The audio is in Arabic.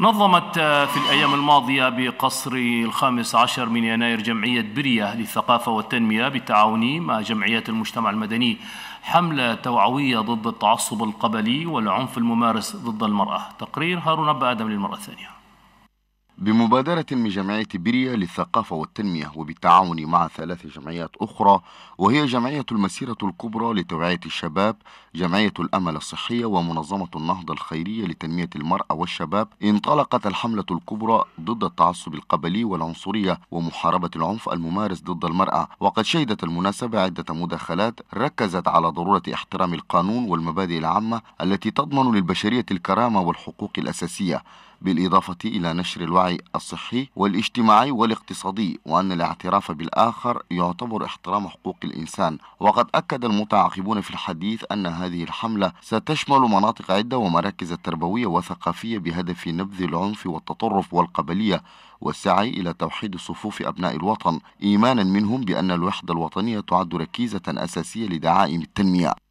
نظمت آه، في الأيام الماضية بقصر الخامس عشر من يناير جمعية برية للثقافة والتنمية بالتعاون مع جمعيات المجتمع المدني حملة توعوية ضد التعصب القبلي والعنف الممارس ضد المرأة تقرير هارون أبا آدم للمرة الثانية بمبادرة من جمعية بريا للثقافة والتنمية وبالتعاون مع ثلاث جمعيات أخرى وهي جمعية المسيرة الكبرى لتوعية الشباب جمعية الأمل الصحية ومنظمة النهضة الخيرية لتنمية المرأة والشباب انطلقت الحملة الكبرى ضد التعصب القبلي والعنصرية ومحاربة العنف الممارس ضد المرأة وقد شهدت المناسبة عدة مداخلات ركزت على ضرورة احترام القانون والمبادئ العامة التي تضمن للبشرية الكرامة والحقوق الأساسية بالإضافة إلى نشر الوعي الاجتماعي الصحي والاجتماعي والاقتصادي وأن الاعتراف بالآخر يعتبر احترام حقوق الإنسان وقد أكد المتعاقبون في الحديث أن هذه الحملة ستشمل مناطق عدة ومراكز تربوية وثقافية بهدف نبذ العنف والتطرف والقبلية والسعي إلى توحيد صفوف أبناء الوطن إيمانا منهم بأن الوحدة الوطنية تعد ركيزة أساسية لدعائم التنمية